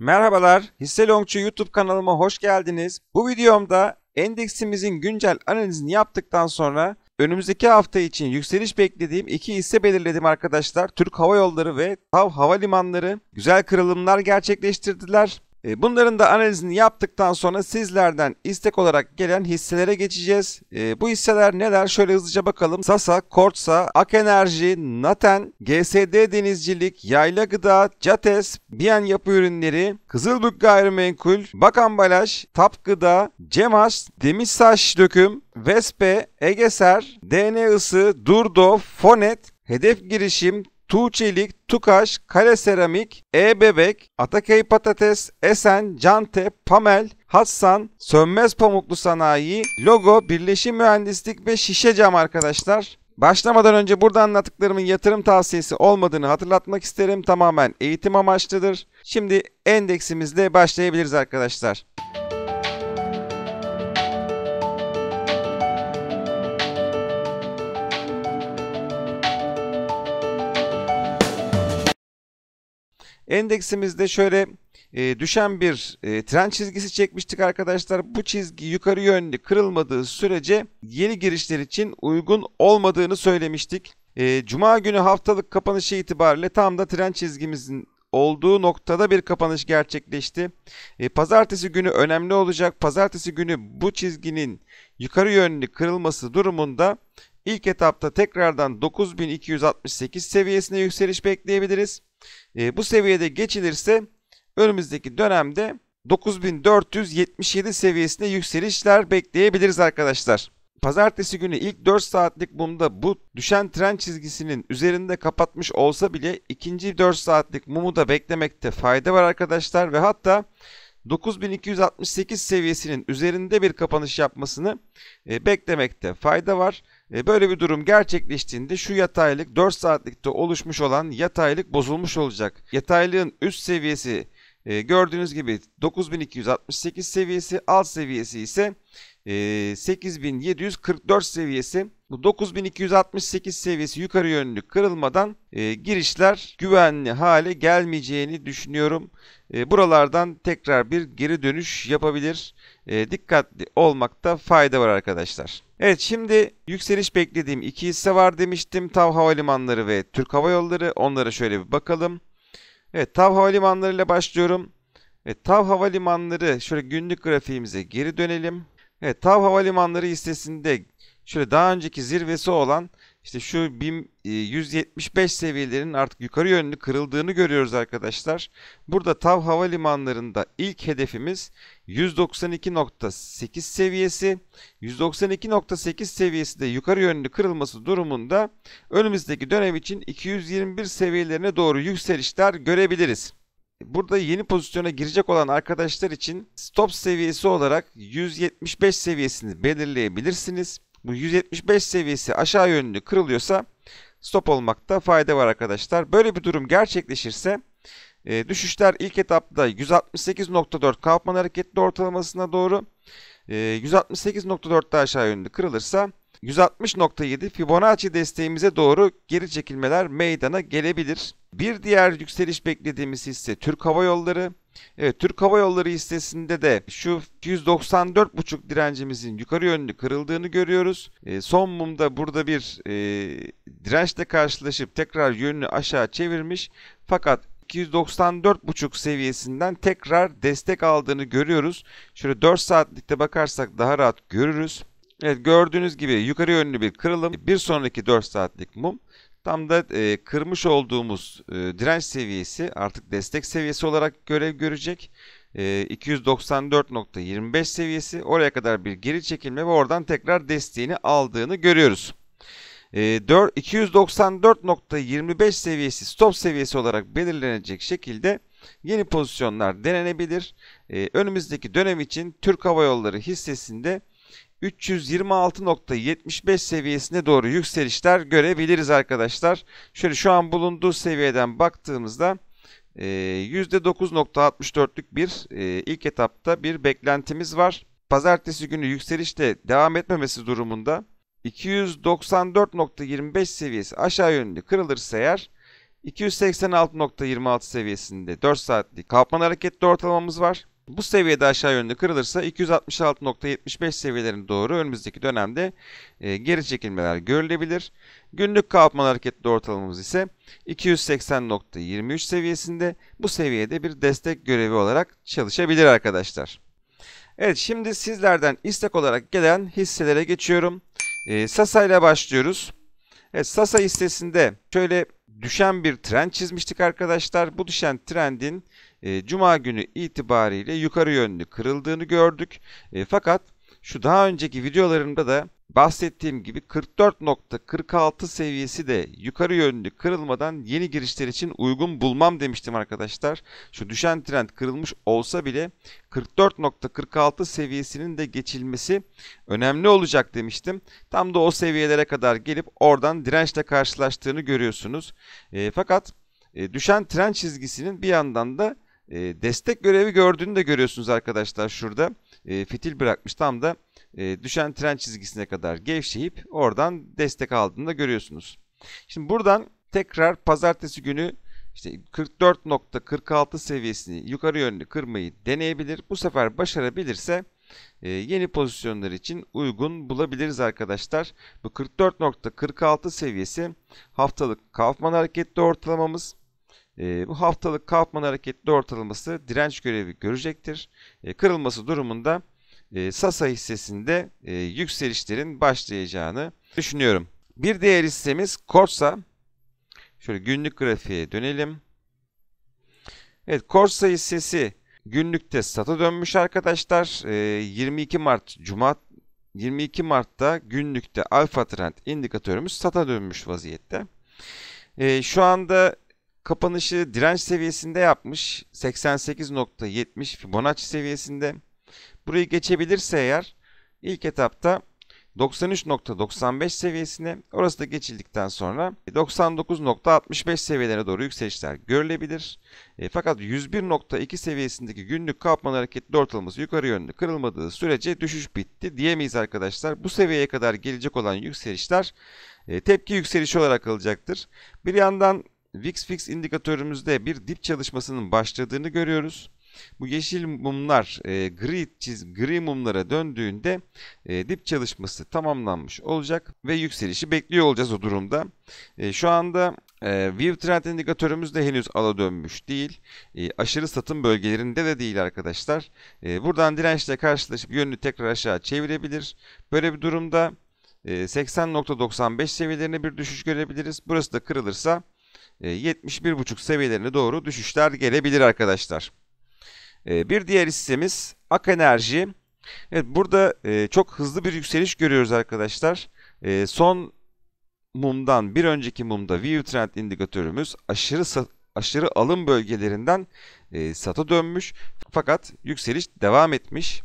Merhabalar, Hisse Longçu YouTube kanalıma hoş geldiniz. Bu videomda endeksimizin güncel analizini yaptıktan sonra önümüzdeki hafta için yükseliş beklediğim iki hisse belirledim arkadaşlar. Türk Hava Yolları ve TAV Havalimanları güzel kırılımlar gerçekleştirdiler. E, bunların da analizini yaptıktan sonra sizlerden istek olarak gelen hisselere geçeceğiz. E, bu hisseler neler? Şöyle hızlıca bakalım. Sasa, Kortsa, Ak Enerji, Naten, GSD Denizcilik, Yayla Gıda, Cates, Biyen Yapı Ürünleri, Kızılbük Gayrimenkul, Bakambalaj, Tap Gıda, Cemaş, Demirsaç Döküm, Vespe, Egeser, DN Isı, Durdo, Fonet, Hedef Girişim, Tuğçelik, Tukaş, Kale Seramik, E-Bebek, Atakay Patates, Esen, Cante, Pamel, Hassan, Sönmez Pamuklu Sanayi, Logo, Birleşim Mühendislik ve Şişe Cam arkadaşlar. Başlamadan önce burada anlattıklarımın yatırım tavsiyesi olmadığını hatırlatmak isterim. Tamamen eğitim amaçlıdır. Şimdi endeksimizle başlayabiliriz arkadaşlar. Endeksimizde şöyle e, düşen bir e, tren çizgisi çekmiştik arkadaşlar. Bu çizgi yukarı yönlü kırılmadığı sürece yeni girişler için uygun olmadığını söylemiştik. E, Cuma günü haftalık kapanışı itibariyle tam da trend çizgimizin olduğu noktada bir kapanış gerçekleşti. E, pazartesi günü önemli olacak. Pazartesi günü bu çizginin yukarı yönlü kırılması durumunda ilk etapta tekrardan 9268 seviyesine yükseliş bekleyebiliriz. E, bu seviyede geçilirse önümüzdeki dönemde 9477 seviyesinde yükselişler bekleyebiliriz arkadaşlar. Pazartesi günü ilk 4 saatlik mumda bu düşen trend çizgisinin üzerinde kapatmış olsa bile ikinci 4 saatlik mumu da beklemekte fayda var arkadaşlar ve hatta 9268 seviyesinin üzerinde bir kapanış yapmasını e, beklemekte fayda var. E, böyle bir durum gerçekleştiğinde şu yataylık 4 saatlikte oluşmuş olan yataylık bozulmuş olacak. Yataylığın üst seviyesi e, gördüğünüz gibi 9268 seviyesi, alt seviyesi ise e, 8744 seviyesi. Bu 9268 seviyesi yukarı yönlü kırılmadan e, girişler güvenli hale gelmeyeceğini düşünüyorum. E, buralardan tekrar bir geri dönüş yapabilir. E, dikkatli olmakta fayda var arkadaşlar. Evet şimdi yükseliş beklediğim iki hisse var demiştim. Tav Havalimanları ve Türk Hava Yolları. Onlara şöyle bir bakalım. Evet Tav Havalimanları ile başlıyorum. Evet, Tav Havalimanları şöyle günlük grafiğimize geri dönelim. Evet Tav Havalimanları listesinde şöyle daha önceki zirvesi olan işte şu 175 e, seviyelerin artık yukarı yönlü kırıldığını görüyoruz arkadaşlar. Burada Tav Havalimanları'nda ilk hedefimiz 192.8 seviyesi. 192.8 seviyesi de yukarı yönlü kırılması durumunda önümüzdeki dönem için 221 seviyelerine doğru yükselişler görebiliriz. Burada yeni pozisyona girecek olan arkadaşlar için stop seviyesi olarak 175 seviyesini belirleyebilirsiniz bu 175 seviyesi aşağı yönlü kırılıyorsa stop olmakta fayda var arkadaşlar. Böyle bir durum gerçekleşirse e, düşüşler ilk etapta 168.4 Kaufman hareketli ortalamasına doğru e, 168.4'te aşağı yönlü kırılırsa 160.7 Fibonacci desteğimize doğru geri çekilmeler meydana gelebilir. Bir diğer yükseliş beklediğimiz hisse Türk Hava Yolları. Evet Türk Hava Yolları hissesinde de şu 194,5 direncimizin yukarı yönlü kırıldığını görüyoruz. E, son mumda burada bir e, dirençle karşılaşıp tekrar yönünü aşağı çevirmiş. Fakat 294,5 seviyesinden tekrar destek aldığını görüyoruz. Şöyle 4 saatlikte bakarsak daha rahat görürüz. Evet gördüğünüz gibi yukarı yönlü bir kırılım. Bir sonraki 4 saatlik mum Tam da e, kırmış olduğumuz e, direnç seviyesi artık destek seviyesi olarak görev görecek. E, 294.25 seviyesi oraya kadar bir geri çekilme ve oradan tekrar desteğini aldığını görüyoruz. E, 294.25 seviyesi stop seviyesi olarak belirlenecek şekilde yeni pozisyonlar denenebilir. E, önümüzdeki dönem için Türk Hava Yolları hissesinde 326.75 seviyesine doğru yükselişler görebiliriz arkadaşlar. Şöyle şu an bulunduğu seviyeden baktığımızda %9.64'lük e, bir e, ilk etapta bir beklentimiz var. Pazartesi günü yükselişte devam etmemesi durumunda 294.25 seviyesi aşağı yönlü kırılırsa eğer 286.26 seviyesinde 4 saatlik kalkman hareketli ortalamamız var. Bu seviyede aşağı yönlü kırılırsa 266.75 seviyelerine doğru önümüzdeki dönemde e, geri çekilmeler görülebilir. Günlük kalkma hareketli ortalamamız ise 280.23 seviyesinde bu seviyede bir destek görevi olarak çalışabilir arkadaşlar. Evet şimdi sizlerden istek olarak gelen hisselere geçiyorum. E, Sasa ile başlıyoruz. Evet, Sasa hissesinde şöyle düşen bir trend çizmiştik arkadaşlar. Bu düşen trendin ee, Cuma günü itibariyle yukarı yönlü kırıldığını gördük. Ee, fakat şu daha önceki videolarımda da bahsettiğim gibi 44.46 seviyesi de yukarı yönlü kırılmadan yeni girişler için uygun bulmam demiştim arkadaşlar. Şu düşen trend kırılmış olsa bile 44.46 seviyesinin de geçilmesi önemli olacak demiştim. Tam da o seviyelere kadar gelip oradan dirençle karşılaştığını görüyorsunuz. E, fakat e, düşen trend çizgisinin bir yandan da e, destek görevi gördüğünü de görüyorsunuz arkadaşlar şurada. E, fitil bırakmış tam da e, düşen tren çizgisine kadar gevşeyip oradan destek aldığını da görüyorsunuz. Şimdi buradan tekrar pazartesi günü işte 44.46 seviyesini yukarı yönlü kırmayı deneyebilir. Bu sefer başarabilirse e, yeni pozisyonlar için uygun bulabiliriz arkadaşlar. Bu 44.46 seviyesi haftalık Kaufman hareketli ortalamamız. Ee, bu haftalık Kaufman hareketli de ortalaması direnç görevi görecektir. Ee, kırılması durumunda e, Sasa hissesinde e, yükselişlerin başlayacağını düşünüyorum. Bir diğer hissemiz Korsa. Şöyle günlük grafiğe dönelim. Evet Korsa hissesi günlükte sata dönmüş arkadaşlar. 22 ee, Mart Cuma 22 Mart'ta günlükte alfa trend indikatörümüz sata dönmüş vaziyette. şu anda Kapanışı direnç seviyesinde yapmış. 88.70 Fibonacci seviyesinde. Burayı geçebilirse eğer ilk etapta 93.95 seviyesine orası da geçildikten sonra 99.65 seviyelere doğru yükselişler görülebilir. E, fakat 101.2 seviyesindeki günlük kapman hareketli ortalaması yukarı yönlü kırılmadığı sürece düşüş bitti diyemeyiz arkadaşlar. Bu seviyeye kadar gelecek olan yükselişler e, tepki yükselişi olarak alacaktır Bir yandan VIX-FIX indikatörümüzde bir dip çalışmasının başladığını görüyoruz. Bu yeşil mumlar e, gri, çiz, gri mumlara döndüğünde e, dip çalışması tamamlanmış olacak ve yükselişi bekliyor olacağız o durumda. E, şu anda e, View Trend indikatörümüz de henüz ala dönmüş değil. E, aşırı satım bölgelerinde de değil arkadaşlar. E, buradan dirençle karşılaşıp yönünü tekrar aşağı çevirebilir. Böyle bir durumda 80.95 e, seviyelerine bir düşüş görebiliriz. Burası da kırılırsa 71.5 e, seviyelerine doğru düşüşler gelebilir arkadaşlar. E, bir diğer hissemiz Ak Enerji. Evet burada e, çok hızlı bir yükseliş görüyoruz arkadaşlar. Son mumdan bir önceki mumda view trend indikatörümüz aşırı aşırı alım bölgelerinden sata dönmüş. Fakat yükseliş devam etmiş.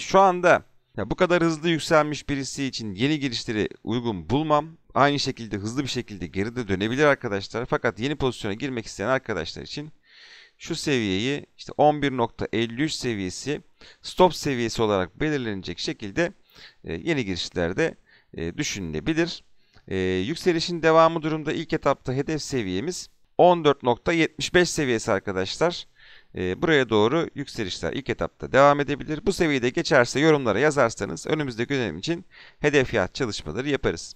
Şu anda bu kadar hızlı yükselmiş birisi için yeni girişleri uygun bulmam. Aynı şekilde hızlı bir şekilde geri de dönebilir arkadaşlar. Fakat yeni pozisyona girmek isteyen arkadaşlar için şu seviyeyi işte 11.53 seviyesi stop seviyesi olarak belirlenecek şekilde e, yeni girişlerde e, düşünülebilir. E, yükselişin devamı durumda ilk etapta hedef seviyemiz 14.75 seviyesi arkadaşlar. Buraya doğru yükselişler ilk etapta devam edebilir. Bu seviyede geçerse yorumlara yazarsanız önümüzdeki dönem için hedef fiyat çalışmaları yaparız.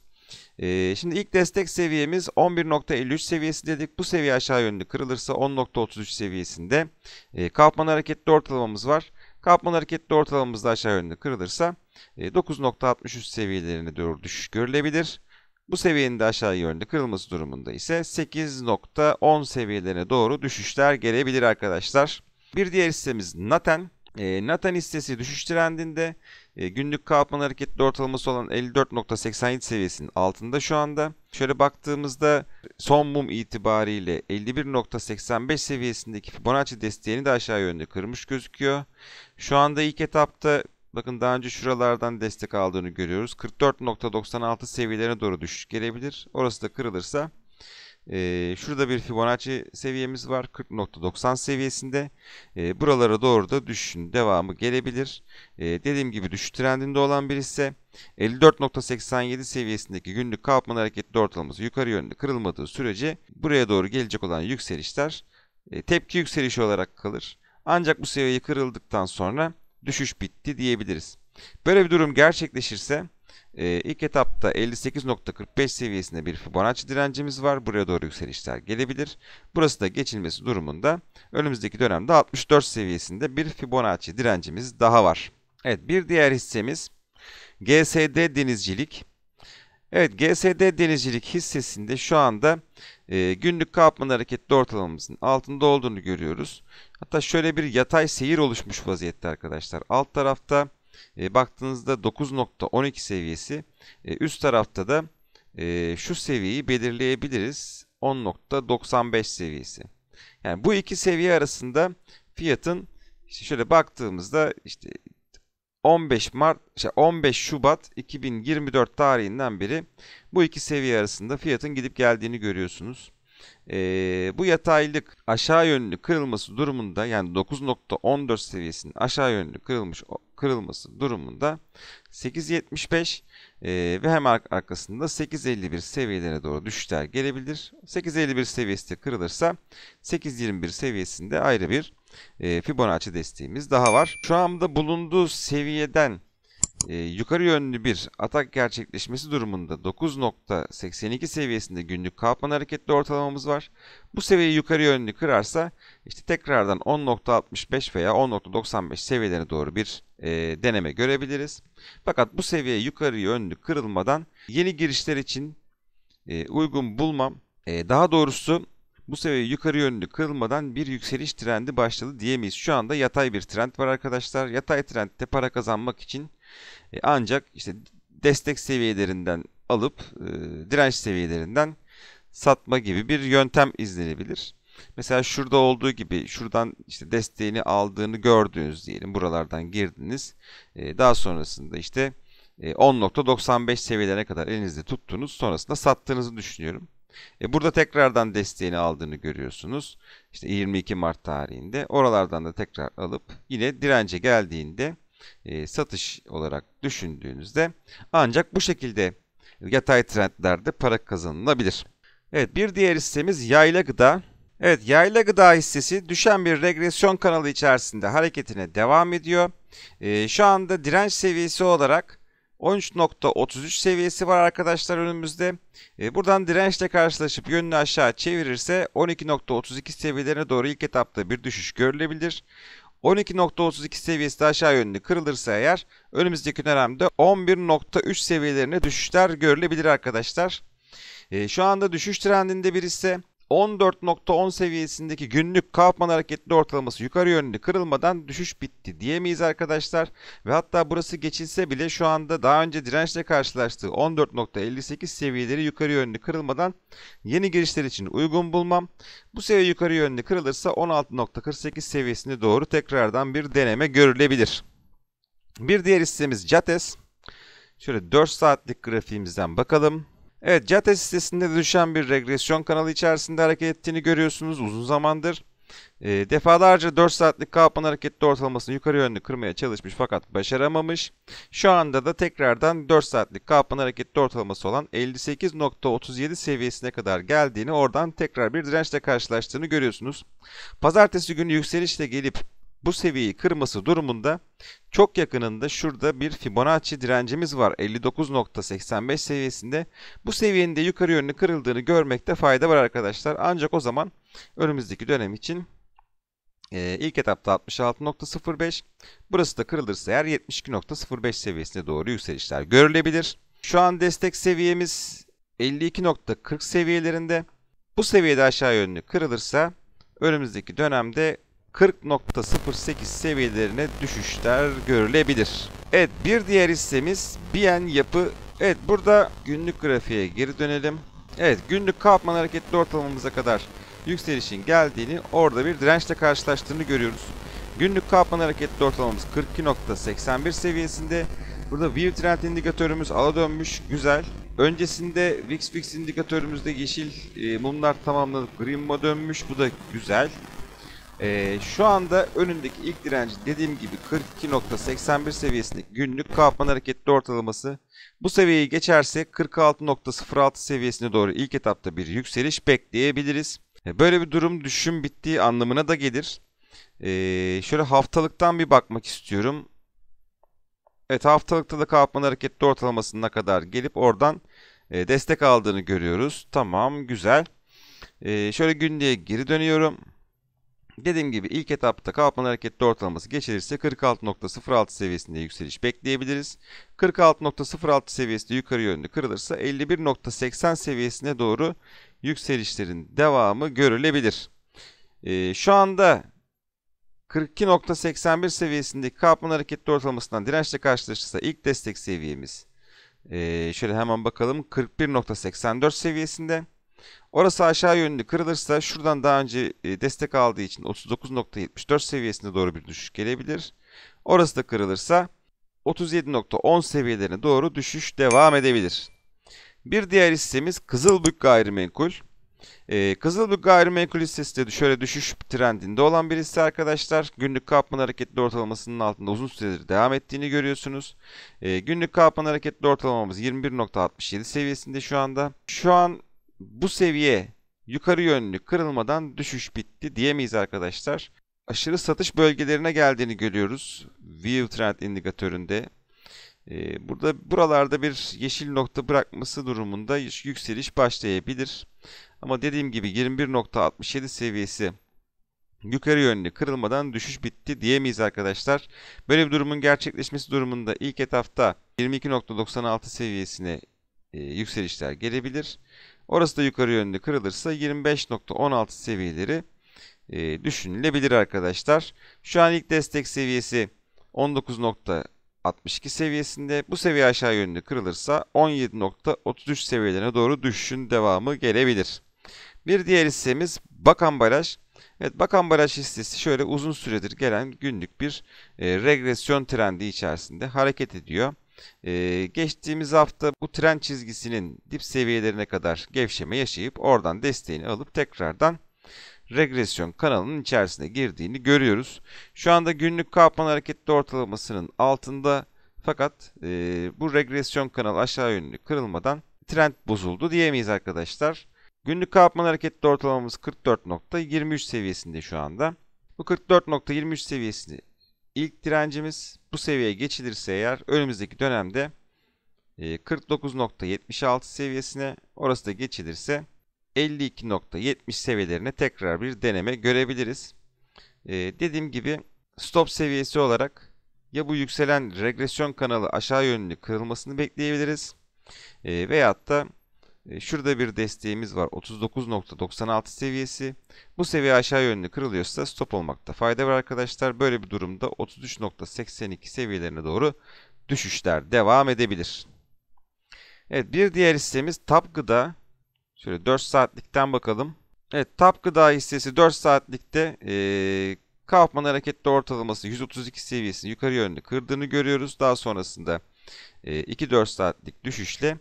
Ee, şimdi ilk destek seviyemiz 11.53 seviyesi dedik. Bu seviye aşağı yönlü kırılırsa 10.33 seviyesinde e, ee, kalkman hareketli ortalamamız var. Kalkman hareketli ortalamamız da aşağı yönlü kırılırsa 9.63 e, seviyelerine doğru düşüş görülebilir. Bu seviyenin de aşağı yönlü kırılması durumunda ise 8.10 seviyelerine doğru düşüşler gelebilir arkadaşlar. Bir diğer hissemiz Naten. E, ee, Naten hissesi düşüş trendinde ee, günlük kalkman hareketli ortalaması olan 54.87 seviyesinin altında şu anda. Şöyle baktığımızda son mum itibariyle 51.85 seviyesindeki Fibonacci desteğini de aşağı yönde kırmış gözüküyor. Şu anda ilk etapta Bakın daha önce şuralardan destek aldığını görüyoruz. 44.96 seviyelerine doğru düşüş gelebilir. Orası da kırılırsa şurada bir Fibonacci seviyemiz var. 40.90 seviyesinde. buralara doğru da düşüşün devamı gelebilir. dediğim gibi düşüş trendinde olan bir ise 54.87 seviyesindeki günlük kalkmanın hareketli ortalaması yukarı yönlü kırılmadığı sürece buraya doğru gelecek olan yükselişler tepki yükselişi olarak kalır. Ancak bu seviyeyi kırıldıktan sonra düşüş bitti diyebiliriz. Böyle bir durum gerçekleşirse e, ilk etapta 58.45 seviyesinde bir Fibonacci direncimiz var. Buraya doğru yükselişler gelebilir. Burası da geçilmesi durumunda önümüzdeki dönemde 64 seviyesinde bir Fibonacci direncimiz daha var. Evet bir diğer hissemiz GSD Denizcilik. Evet GSD Denizcilik hissesinde şu anda e, günlük kapman hareketli ortalamamızın altında olduğunu görüyoruz. Hatta şöyle bir yatay seyir oluşmuş vaziyette arkadaşlar. Alt tarafta e, baktığınızda 9.12 seviyesi e, üst tarafta da e, şu seviyeyi belirleyebiliriz 10.95 seviyesi. Yani bu iki seviye arasında fiyatın işte şöyle baktığımızda işte 15 Mart işte 15 Şubat 2024 tarihinden beri bu iki seviye arasında fiyatın gidip geldiğini görüyorsunuz. E, bu yataylık aşağı yönlü kırılması durumunda yani 9.14 seviyesinin aşağı yönlü kırılmış kırılması durumunda 8.75 e, ee, ve hem arkasında 8.51 seviyelere doğru düşüşler gelebilir. 8.51 seviyesi de kırılırsa 8.21 seviyesinde ayrı bir e, Fibonacci desteğimiz daha var. Şu anda bulunduğu seviyeden e, yukarı yönlü bir atak gerçekleşmesi durumunda 9.82 seviyesinde günlük kalkman hareketli ortalamamız var. Bu seviyeyi yukarı yönlü kırarsa işte tekrardan 10.65 veya 10.95 seviyelerine doğru bir e, deneme görebiliriz. Fakat bu seviye yukarı yönlü kırılmadan yeni girişler için e, uygun bulmam. E, daha doğrusu bu seviye yukarı yönlü kırılmadan bir yükseliş trendi başladı diyemeyiz. Şu anda yatay bir trend var arkadaşlar. Yatay trendte para kazanmak için e, ancak işte destek seviyelerinden alıp e, direnç seviyelerinden satma gibi bir yöntem izlenebilir. Mesela şurada olduğu gibi şuradan işte desteğini aldığını gördüğünüz diyelim. Buralardan girdiniz. E, daha sonrasında işte 10.95 seviyelerine kadar elinizde tuttunuz. Sonrasında sattığınızı düşünüyorum. burada tekrardan desteğini aldığını görüyorsunuz. İşte 22 Mart tarihinde. Oralardan da tekrar alıp yine dirence geldiğinde e, satış olarak düşündüğünüzde ancak bu şekilde yatay trendlerde para kazanılabilir. Evet bir diğer hissemiz yayla gıda. Evet yayla gıda hissesi düşen bir regresyon kanalı içerisinde hareketine devam ediyor. E, şu anda direnç seviyesi olarak 13.33 seviyesi var arkadaşlar önümüzde. E, buradan dirençle karşılaşıp yönünü aşağı çevirirse 12.32 seviyelerine doğru ilk etapta bir düşüş görülebilir. 12.32 seviyesi de aşağı yönlü kırılırsa eğer önümüzdeki dönemde 11.3 seviyelerine düşüşler görülebilir arkadaşlar. Ee, şu anda düşüş trendinde bir ise. 14.10 seviyesindeki günlük Kaufman hareketli ortalaması yukarı yönlü kırılmadan düşüş bitti diyemeyiz arkadaşlar. Ve hatta burası geçilse bile şu anda daha önce dirençle karşılaştığı 14.58 seviyeleri yukarı yönlü kırılmadan yeni girişler için uygun bulmam. Bu seviye yukarı yönlü kırılırsa 16.48 seviyesine doğru tekrardan bir deneme görülebilir. Bir diğer hissemiz CATES. Şöyle 4 saatlik grafiğimizden bakalım. Evet CATES sitesinde düşen bir regresyon kanalı içerisinde hareket ettiğini görüyorsunuz uzun zamandır. E, defalarca 4 saatlik Kaufman hareketli ortalamasını yukarı yönlü kırmaya çalışmış fakat başaramamış. Şu anda da tekrardan 4 saatlik Kaufman hareketli ortalaması olan 58.37 seviyesine kadar geldiğini oradan tekrar bir dirençle karşılaştığını görüyorsunuz. Pazartesi günü yükselişle gelip bu seviyeyi kırması durumunda çok yakınında şurada bir Fibonacci direncimiz var 59.85 seviyesinde. Bu seviyenin de yukarı yönlü kırıldığını görmekte fayda var arkadaşlar. Ancak o zaman önümüzdeki dönem için e, ilk etapta 66.05 burası da kırılırsa eğer 72.05 seviyesine doğru yükselişler görülebilir. Şu an destek seviyemiz 52.40 seviyelerinde. Bu seviyede aşağı yönlü kırılırsa önümüzdeki dönemde 40.08 seviyelerine düşüşler görülebilir. Evet bir diğer hissemiz BN yapı. Evet burada günlük grafiğe geri dönelim. Evet günlük kapman hareketli ortalamamıza kadar yükselişin geldiğini orada bir dirençle karşılaştığını görüyoruz. Günlük kapman hareketli ortalamamız 42.81 seviyesinde. Burada View Trend indikatörümüz ala dönmüş. Güzel. Öncesinde VIX-VIX indikatörümüzde yeşil e, mumlar tamamlanıp green dönmüş. Bu da güzel. Ee, şu anda önündeki ilk direnci dediğim gibi 42.81 seviyesindeki günlük Kaufman hareketli ortalaması. Bu seviyeyi geçerse 46.06 seviyesine doğru ilk etapta bir yükseliş bekleyebiliriz. Ee, böyle bir durum düşüm bittiği anlamına da gelir. Ee, şöyle haftalıktan bir bakmak istiyorum. Evet haftalıkta da Kaufman hareketli ortalamasına kadar gelip oradan e, destek aldığını görüyoruz. Tamam güzel. Ee, şöyle günlüğe geri dönüyorum. Dediğim gibi ilk etapta Kaufman hareketli ortalaması geçilirse 46.06 seviyesinde yükseliş bekleyebiliriz. 46.06 seviyesi yukarı yönlü kırılırsa 51.80 seviyesine doğru yükselişlerin devamı görülebilir. Ee, şu anda 42.81 seviyesindeki Kaufman hareketli ortalamasından dirençle karşılaşırsa ilk destek seviyemiz. Ee, şöyle hemen bakalım 41.84 seviyesinde. Orası aşağı yönlü kırılırsa şuradan daha önce e, destek aldığı için 39.74 seviyesine doğru bir düşüş gelebilir. Orası da kırılırsa 37.10 seviyelerine doğru düşüş devam edebilir. Bir diğer hissemiz Kızılbük Gayrimenkul. Ee, Kızılbük Gayrimenkul hissesi de şöyle düşüş trendinde olan bir hisse arkadaşlar. Günlük kapman hareketli ortalamasının altında uzun süredir devam ettiğini görüyorsunuz. Ee, günlük kapman hareketli ortalamamız 21.67 seviyesinde şu anda. Şu an bu seviye yukarı yönlü kırılmadan düşüş bitti diyemeyiz arkadaşlar. Aşırı satış bölgelerine geldiğini görüyoruz. View Trend indikatöründe. Ee, burada buralarda bir yeşil nokta bırakması durumunda yükseliş başlayabilir. Ama dediğim gibi 21.67 seviyesi yukarı yönlü kırılmadan düşüş bitti diyemeyiz arkadaşlar. Böyle bir durumun gerçekleşmesi durumunda ilk etapta 22.96 seviyesine e, yükselişler gelebilir. Orası da yukarı yönde kırılırsa 25.16 seviyeleri e, düşünülebilir arkadaşlar. Şu an ilk destek seviyesi 19.62 seviyesinde. Bu seviye aşağı yönlü kırılırsa 17.33 seviyelerine doğru düşüşün devamı gelebilir. Bir diğer hissemiz Bakan Baraj. Evet Bakan Baraj hissesi şöyle uzun süredir gelen günlük bir e, regresyon trendi içerisinde hareket ediyor. Ee, geçtiğimiz hafta bu tren çizgisinin dip seviyelerine kadar gevşeme yaşayıp oradan desteğini alıp tekrardan regresyon kanalının içerisine girdiğini görüyoruz. Şu anda günlük Kaplan hareketli ortalamasının altında fakat e, bu regresyon kanalı aşağı yönlü kırılmadan trend bozuldu diyemeyiz arkadaşlar. Günlük Kaplan hareketli ortalamamız 44.23 seviyesinde şu anda. Bu 44.23 seviyesini ilk direncimiz. Bu seviyeye geçilirse eğer önümüzdeki dönemde 49.76 e, seviyesine orası da geçilirse 52.70 seviyelerine tekrar bir deneme görebiliriz. E, dediğim gibi stop seviyesi olarak ya bu yükselen regresyon kanalı aşağı yönlü kırılmasını bekleyebiliriz e, veyahut da ee, şurada bir desteğimiz var. 39.96 seviyesi. Bu seviye aşağı yönlü kırılıyorsa stop olmakta fayda var arkadaşlar. Böyle bir durumda 33.82 seviyelerine doğru düşüşler devam edebilir. Evet bir diğer hissemiz TAP Gıda. Şöyle 4 saatlikten bakalım. Evet TAP Gıda hissesi 4 saatlikte ee, Kaufman hareketli ortalaması 132 seviyesini yukarı yönlü kırdığını görüyoruz. Daha sonrasında 2-4 ee, saatlik düşüşle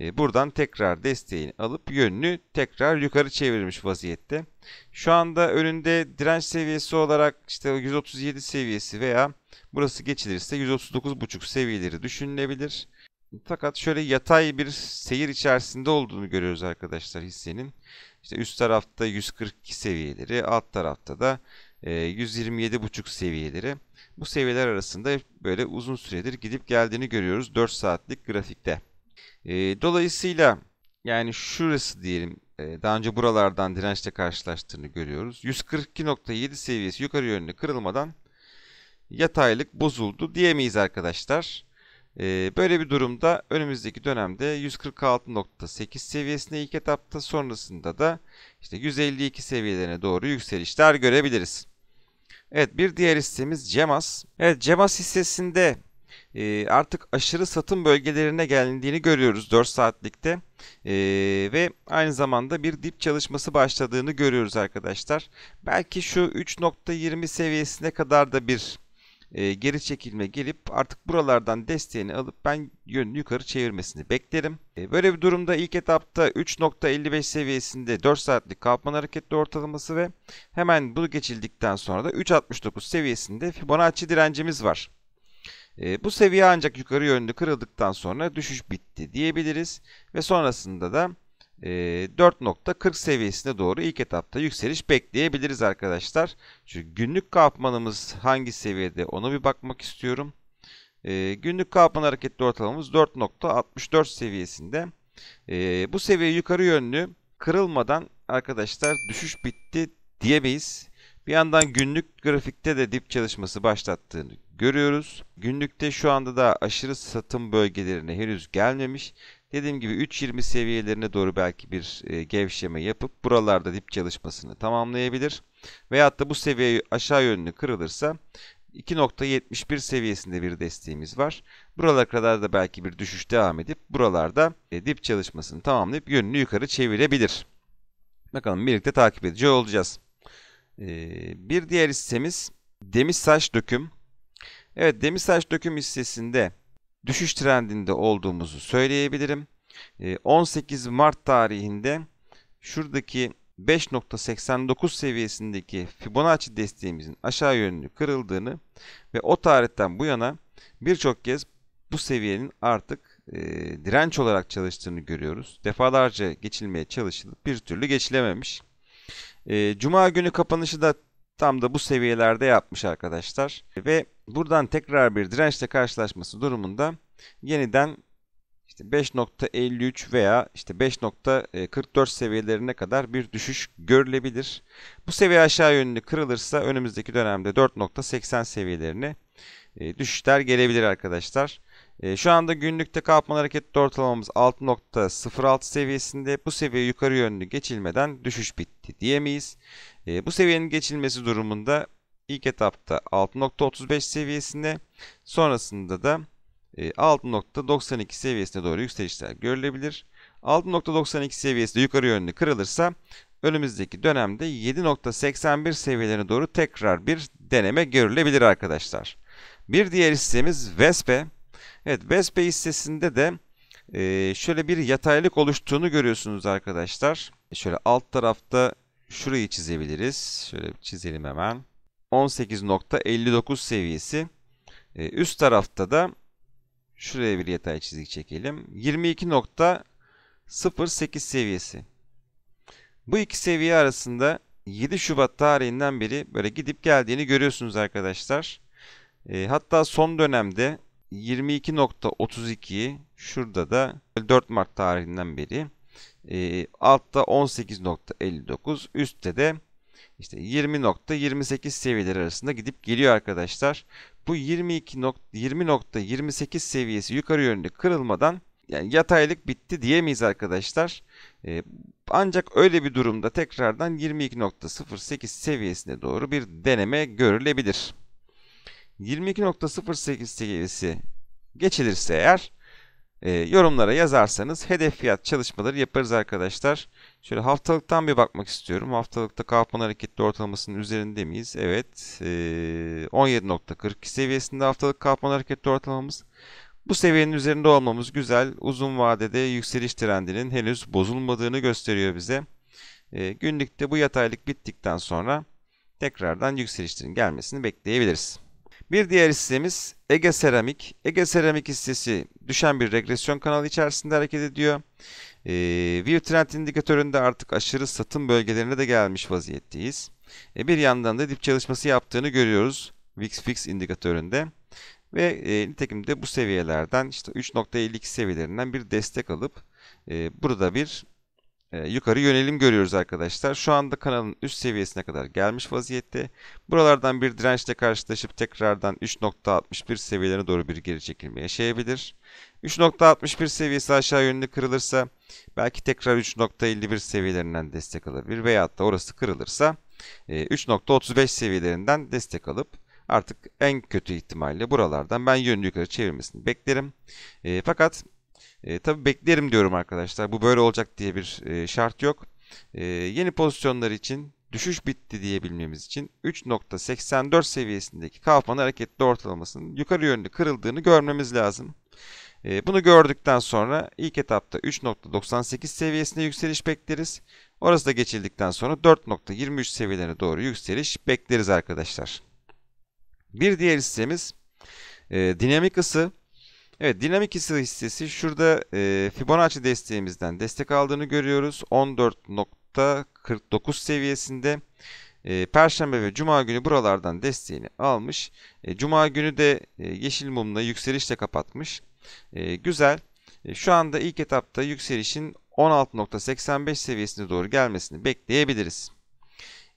e, buradan tekrar desteğini alıp yönünü tekrar yukarı çevirmiş vaziyette. Şu anda önünde direnç seviyesi olarak işte 137 seviyesi veya burası geçilirse 139,5 seviyeleri düşünülebilir. Fakat şöyle yatay bir seyir içerisinde olduğunu görüyoruz arkadaşlar hissenin. İşte üst tarafta 142 seviyeleri, alt tarafta da 127,5 e, seviyeleri. Bu seviyeler arasında böyle uzun süredir gidip geldiğini görüyoruz 4 saatlik grafikte. E, dolayısıyla yani şurası diyelim e, daha önce buralardan dirençle karşılaştığını görüyoruz. 142.7 seviyesi yukarı yönlü kırılmadan yataylık bozuldu diyemeyiz arkadaşlar. E, böyle bir durumda önümüzdeki dönemde 146.8 seviyesine ilk etapta sonrasında da işte 152 seviyelerine doğru yükselişler görebiliriz. Evet bir diğer hissemiz Cemas. Evet Cemas hissesinde e, artık aşırı satım bölgelerine geldiğini görüyoruz 4 saatlikte. E, ve aynı zamanda bir dip çalışması başladığını görüyoruz arkadaşlar. Belki şu 3.20 seviyesine kadar da bir e, geri çekilme gelip artık buralardan desteğini alıp ben yönünü yukarı çevirmesini beklerim. E, böyle bir durumda ilk etapta 3.55 seviyesinde 4 saatlik kalkman hareketli ortalaması ve hemen bu geçildikten sonra da 3.69 seviyesinde Fibonacci direncimiz var. E, bu seviye ancak yukarı yönlü kırıldıktan sonra düşüş bitti diyebiliriz. Ve sonrasında da e, 4.40 seviyesine doğru ilk etapta yükseliş bekleyebiliriz arkadaşlar. Çünkü günlük kalkmanımız hangi seviyede ona bir bakmak istiyorum. E, günlük kalkman hareketli ortalamamız 4.64 seviyesinde. E, bu seviye yukarı yönlü kırılmadan arkadaşlar düşüş bitti diyemeyiz. Bir yandan günlük grafikte de dip çalışması başlattığını görüyoruz. Günlükte şu anda da aşırı satım bölgelerine henüz gelmemiş. Dediğim gibi 3.20 seviyelerine doğru belki bir e, gevşeme yapıp buralarda dip çalışmasını tamamlayabilir. Veyahut da bu seviye aşağı yönlü kırılırsa 2.71 seviyesinde bir desteğimiz var. Buralara kadar da belki bir düşüş devam edip buralarda e, dip çalışmasını tamamlayıp yönünü yukarı çevirebilir. Bakalım birlikte takip edeceği olacağız. E, bir diğer hissemiz demiş saç döküm. Evet Demirtaş döküm hissesinde düşüş trendinde olduğumuzu söyleyebilirim. 18 ee, Mart tarihinde şuradaki 5.89 seviyesindeki Fibonacci desteğimizin aşağı yönlü kırıldığını ve o tarihten bu yana birçok kez bu seviyenin artık e, direnç olarak çalıştığını görüyoruz. Defalarca geçilmeye çalışılıp bir türlü geçilememiş. E, Cuma günü kapanışı da tam da bu seviyelerde yapmış arkadaşlar ve buradan tekrar bir dirençle karşılaşması durumunda yeniden işte 5.53 veya işte 5.44 seviyelerine kadar bir düşüş görülebilir. Bu seviye aşağı yönlü kırılırsa önümüzdeki dönemde 4.80 seviyelerine e, düşüşler gelebilir arkadaşlar. E, şu anda günlükte kalkman hareketli ortalamamız 6.06 seviyesinde. Bu seviye yukarı yönlü geçilmeden düşüş bitti diyemeyiz. E, bu seviyenin geçilmesi durumunda ilk etapta 6.35 seviyesinde sonrasında da 6.92 e, seviyesine doğru yükselişler görülebilir. 6.92 seviyesi yukarı yönlü kırılırsa önümüzdeki dönemde 7.81 seviyelerine doğru tekrar bir deneme görülebilir arkadaşlar. Bir diğer hissemiz Vespe. Evet Vespe hissesinde de e, şöyle bir yataylık oluştuğunu görüyorsunuz arkadaşlar. Şöyle alt tarafta şurayı çizebiliriz. Şöyle çizelim hemen. 18.59 seviyesi. Ee, üst tarafta da şuraya bir yatay çizik çekelim. 22.08 seviyesi. Bu iki seviye arasında 7 Şubat tarihinden beri böyle gidip geldiğini görüyorsunuz arkadaşlar. Ee, hatta son dönemde 22.32 şurada da 4 Mart tarihinden beri ee, altta 18.59 üstte de işte 20.28 seviyeleri arasında gidip geliyor arkadaşlar. Bu 20.28 seviyesi yukarı yönlü kırılmadan yani yataylık bitti diyemeyiz arkadaşlar. Ee, ancak öyle bir durumda tekrardan 22.08 seviyesine doğru bir deneme görülebilir. 22.08 seviyesi geçilirse eğer e, yorumlara yazarsanız hedef fiyat çalışmaları yaparız arkadaşlar. Şöyle haftalıktan bir bakmak istiyorum. Haftalıkta Kaufman hareketli ortalamasının üzerinde miyiz? Evet. E, 17.42 seviyesinde haftalık Kaufman hareketli ortalamamız. Bu seviyenin üzerinde olmamız güzel. Uzun vadede yükseliş trendinin henüz bozulmadığını gösteriyor bize. E, günlükte bu yataylık bittikten sonra tekrardan yükselişlerin gelmesini bekleyebiliriz. Bir diğer hissemiz Ege Seramik. Ege Seramik hissesi düşen bir regresyon kanalı içerisinde hareket ediyor. E, ee, View Trend indikatöründe artık aşırı satım bölgelerine de gelmiş vaziyetteyiz. E, bir yandan da dip çalışması yaptığını görüyoruz VIX Fix indikatöründe. Ve e, nitekim de bu seviyelerden işte 3.52 seviyelerinden bir destek alıp e, burada bir ee, yukarı yönelim görüyoruz arkadaşlar. Şu anda kanalın üst seviyesine kadar gelmiş vaziyette. Buralardan bir dirençle karşılaşıp tekrardan 3.61 seviyelerine doğru bir geri çekilme yaşayabilir. 3.61 seviyesi aşağı yönlü kırılırsa belki tekrar 3.51 seviyelerinden destek alabilir veyahut da orası kırılırsa 3.35 e, seviyelerinden destek alıp artık en kötü ihtimalle buralardan ben yönlü yukarı çevirmesini beklerim. E, fakat e, tabii beklerim diyorum arkadaşlar. Bu böyle olacak diye bir e, şart yok. E, yeni pozisyonlar için düşüş bitti diyebilmemiz için 3.84 seviyesindeki Kaufman hareketli ortalamasının yukarı yönlü kırıldığını görmemiz lazım. E, bunu gördükten sonra ilk etapta 3.98 seviyesinde yükseliş bekleriz. Orası da geçildikten sonra 4.23 seviyelerine doğru yükseliş bekleriz arkadaşlar. Bir diğer hissemiz e, dinamik ısı. Evet dinamik hisse hissesi şurada e, Fibonacci desteğimizden destek aldığını görüyoruz. 14.49 seviyesinde. E, Perşembe ve Cuma günü buralardan desteğini almış. E, Cuma günü de e, yeşil mumla yükselişle kapatmış. E, güzel. E, şu anda ilk etapta yükselişin 16.85 seviyesine doğru gelmesini bekleyebiliriz.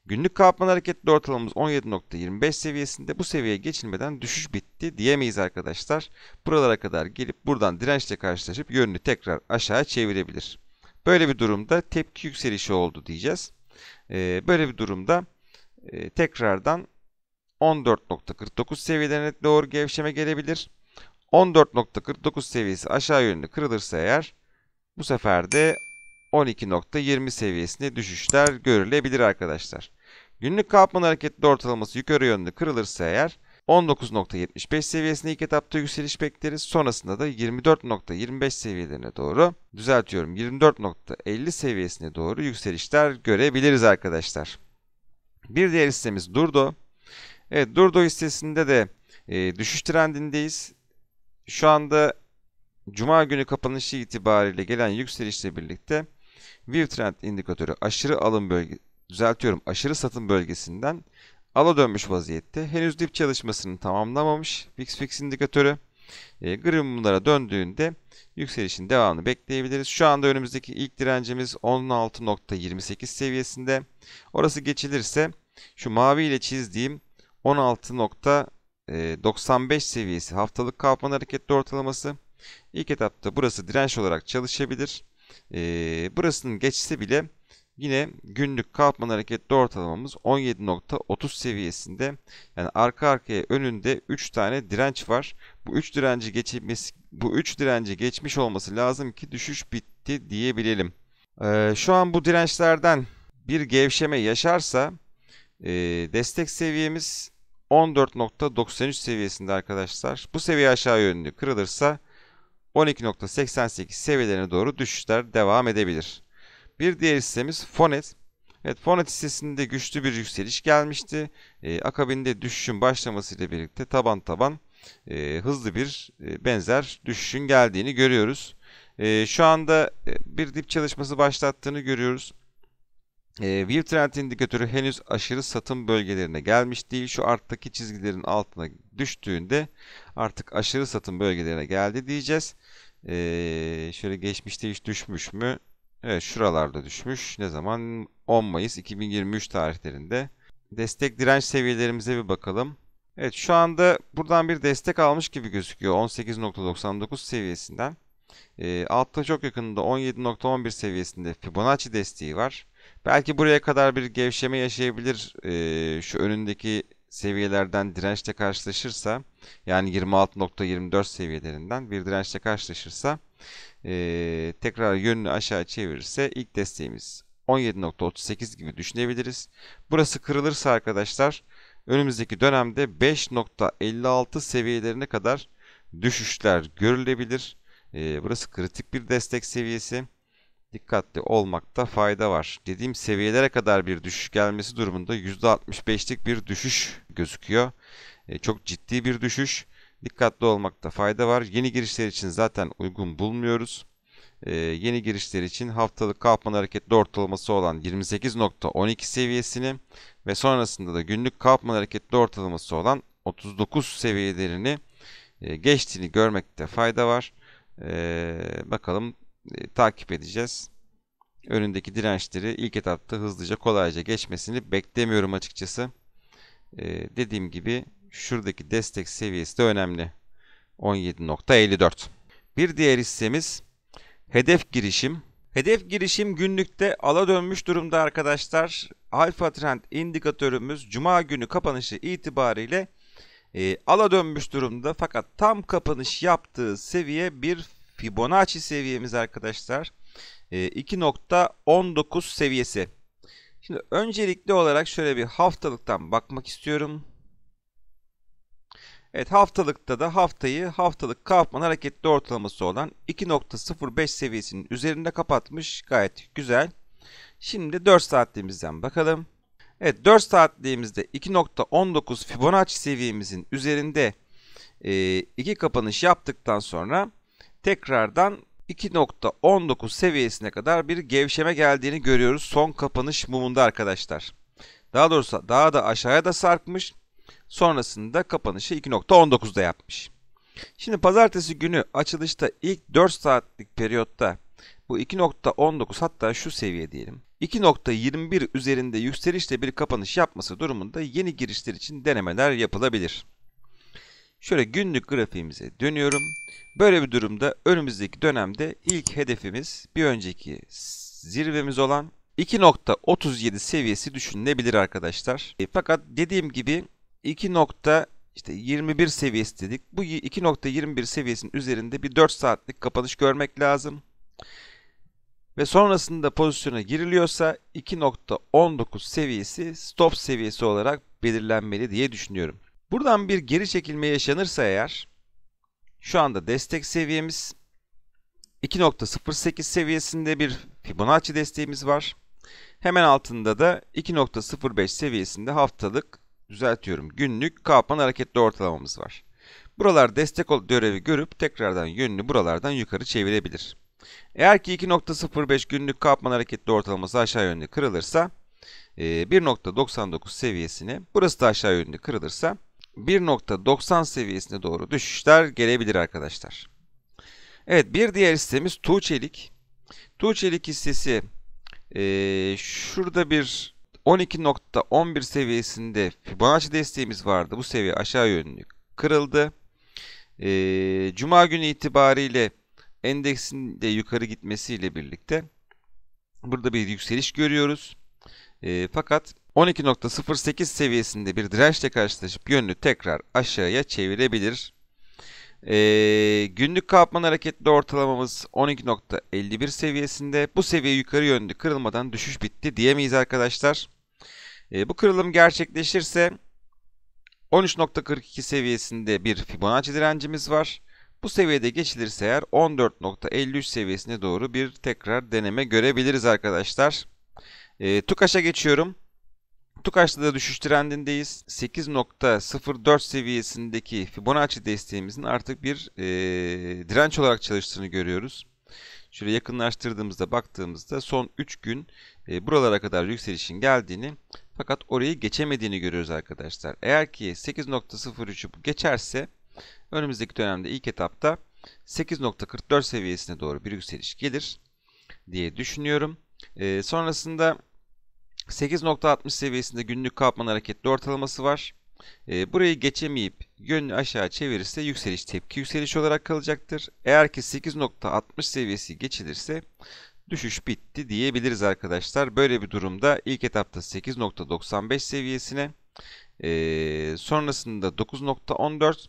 Günlük kapanma hareketli ortalamamız 17.25 seviyesinde. Bu seviyeye geçilmeden düşüş bitti diyemeyiz arkadaşlar. Buralara kadar gelip buradan dirençle karşılaşıp yönünü tekrar aşağı çevirebilir. Böyle bir durumda tepki yükselişi oldu diyeceğiz. Ee, böyle bir durumda e, tekrardan 14.49 seviyelerine doğru gevşeme gelebilir. 14.49 seviyesi aşağı yönlü kırılırsa eğer bu sefer de 12.20 seviyesinde düşüşler görülebilir arkadaşlar. Günlük Kaufman hareketli ortalaması yukarı yönlü kırılırsa eğer 19.75 seviyesinde ilk etapta yükseliş bekleriz. Sonrasında da 24.25 seviyelerine doğru düzeltiyorum 24.50 seviyesine doğru yükselişler görebiliriz arkadaşlar. Bir diğer hissemiz Durdo. Evet Durdo hissesinde de e, düşüş trendindeyiz. Şu anda Cuma günü kapanışı itibariyle gelen yükselişle birlikte View Trend indikatörü aşırı alım bölge, düzeltiyorum aşırı satın bölgesinden ala dönmüş vaziyette. Henüz dip çalışmasını tamamlamamış VIX-FIX indikatörü. E, ee, gri mumlara döndüğünde yükselişin devamını bekleyebiliriz. Şu anda önümüzdeki ilk direncimiz 16.28 seviyesinde. Orası geçilirse şu mavi ile çizdiğim 16.95 seviyesi haftalık kalkman hareketli ortalaması. İlk etapta burası direnç olarak çalışabilir. E, burasının geçse bile Yine günlük kalkman hareketli ortalamamız 17.30 seviyesinde. Yani arka arkaya önünde 3 tane direnç var. Bu 3 direnci geçilmesi bu 3 direnci geçmiş olması lazım ki düşüş bitti diyebilelim. Ee, şu an bu dirençlerden bir gevşeme yaşarsa e, destek seviyemiz 14.93 seviyesinde arkadaşlar. Bu seviye aşağı yönlü kırılırsa 12.88 seviyelerine doğru düşüşler devam edebilir. Bir diğer hissemiz Fonet. Evet Fonet hissesinde güçlü bir yükseliş gelmişti. E, akabinde düşüşün başlamasıyla birlikte taban taban e, hızlı bir e, benzer düşüşün geldiğini görüyoruz. E, şu anda e, bir dip çalışması başlattığını görüyoruz. E, View Trend indikatörü henüz aşırı satım bölgelerine gelmiş değil. Şu arttaki çizgilerin altına düştüğünde artık aşırı satım bölgelerine geldi diyeceğiz. E, şöyle geçmişte hiç düşmüş mü? Evet şuralarda düşmüş. Ne zaman? 10 Mayıs 2023 tarihlerinde. Destek direnç seviyelerimize bir bakalım. Evet şu anda buradan bir destek almış gibi gözüküyor 18.99 seviyesinden. E, altta çok yakında 17.11 seviyesinde Fibonacci desteği var. Belki buraya kadar bir gevşeme yaşayabilir e, şu önündeki seviyelerden dirençle karşılaşırsa yani 26.24 seviyelerinden bir dirençle karşılaşırsa e, tekrar yönünü aşağı çevirirse ilk desteğimiz 17.38 gibi düşünebiliriz. Burası kırılırsa arkadaşlar önümüzdeki dönemde 5.56 seviyelerine kadar düşüşler görülebilir. E, burası kritik bir destek seviyesi. Dikkatli olmakta fayda var. Dediğim seviyelere kadar bir düşüş gelmesi durumunda %65'lik bir düşüş gözüküyor. E, çok ciddi bir düşüş dikkatli olmakta fayda var. Yeni girişler için zaten uygun bulmuyoruz. Ee, yeni girişler için haftalık Kaufman hareketli ortalaması olan 28.12 seviyesini ve sonrasında da günlük Kaufman hareketli ortalaması olan 39 seviyelerini e, geçtiğini görmekte fayda var. Ee, bakalım e, takip edeceğiz. Önündeki dirençleri ilk etapta hızlıca kolayca geçmesini beklemiyorum açıkçası. Ee, dediğim gibi Şuradaki destek seviyesi de önemli. 17.54. Bir diğer hissemiz hedef girişim. Hedef girişim günlükte ala dönmüş durumda arkadaşlar. Alfa trend indikatörümüz cuma günü kapanışı itibariyle e, ala dönmüş durumda. Fakat tam kapanış yaptığı seviye bir Fibonacci seviyemiz arkadaşlar. E, 2.19 seviyesi. Şimdi öncelikli olarak şöyle bir haftalıktan bakmak istiyorum. Evet haftalıkta da haftayı haftalık Kaufman hareketli ortalaması olan 2.05 seviyesinin üzerinde kapatmış. Gayet güzel. Şimdi 4 saatliğimizden bakalım. Evet 4 saatliğimizde 2.19 Fibonacci seviyemizin üzerinde e, iki kapanış yaptıktan sonra tekrardan 2.19 seviyesine kadar bir gevşeme geldiğini görüyoruz son kapanış mumunda arkadaşlar. Daha doğrusu daha da aşağıya da sarkmış. Sonrasında kapanışı 2.19'da yapmış. Şimdi pazartesi günü açılışta ilk 4 saatlik periyotta bu 2.19 hatta şu seviye diyelim. 2.21 üzerinde yükselişle bir kapanış yapması durumunda yeni girişler için denemeler yapılabilir. Şöyle günlük grafiğimize dönüyorum. Böyle bir durumda önümüzdeki dönemde ilk hedefimiz bir önceki zirvemiz olan 2.37 seviyesi düşünülebilir arkadaşlar. E, fakat dediğim gibi 2 nokta işte 21 seviyesi dedik. Bu 2.21 seviyesinin üzerinde bir 4 saatlik kapanış görmek lazım. Ve sonrasında pozisyona giriliyorsa 2.19 seviyesi stop seviyesi olarak belirlenmeli diye düşünüyorum. Buradan bir geri çekilme yaşanırsa eğer şu anda destek seviyemiz 2.08 seviyesinde bir Fibonacci desteğimiz var. Hemen altında da 2.05 seviyesinde haftalık düzeltiyorum. Günlük Kapan hareketli ortalamamız var. Buralar destek görevi görüp tekrardan yönünü buralardan yukarı çevirebilir. Eğer ki 2.05 günlük kapman hareketli ortalaması aşağı yönlü kırılırsa 1.99 e, seviyesine burası da aşağı yönlü kırılırsa 1.90 seviyesine doğru düşüşler gelebilir arkadaşlar. Evet bir diğer istemiz Tuğçelik. Tuğçelik hissesi e, şurada bir 12.11 seviyesinde Fibonacci desteğimiz vardı. Bu seviye aşağı yönlü kırıldı. E, Cuma günü itibariyle endeksin de yukarı gitmesiyle birlikte burada bir yükseliş görüyoruz. E, fakat 12.08 seviyesinde bir dirençle karşılaşıp yönünü tekrar aşağıya çevirebilir. E, günlük kapman hareketli ortalamamız 12.51 seviyesinde. Bu seviye yukarı yönlü kırılmadan düşüş bitti diyemeyiz arkadaşlar. E, bu kırılım gerçekleşirse 13.42 seviyesinde bir Fibonacci direncimiz var. Bu seviyede geçilirse eğer 14.53 seviyesine doğru bir tekrar deneme görebiliriz arkadaşlar. E, Tukaş'a geçiyorum. Tukaş'ta da düşüş trendindeyiz. 8.04 seviyesindeki Fibonacci desteğimizin artık bir e, direnç olarak çalıştığını görüyoruz. Şöyle yakınlaştırdığımızda baktığımızda son 3 gün e, buralara kadar yükselişin geldiğini fakat orayı geçemediğini görüyoruz arkadaşlar. Eğer ki 8.03'ü geçerse önümüzdeki dönemde ilk etapta 8.44 seviyesine doğru bir yükseliş gelir diye düşünüyorum. E, sonrasında 8.60 seviyesinde günlük kapman hareketli ortalaması var. E, burayı geçemeyip yönünü aşağı çevirirse yükseliş tepki yükseliş olarak kalacaktır. Eğer ki 8.60 seviyesi geçilirse düşüş bitti diyebiliriz arkadaşlar. Böyle bir durumda ilk etapta 8.95 seviyesine sonrasında 9.14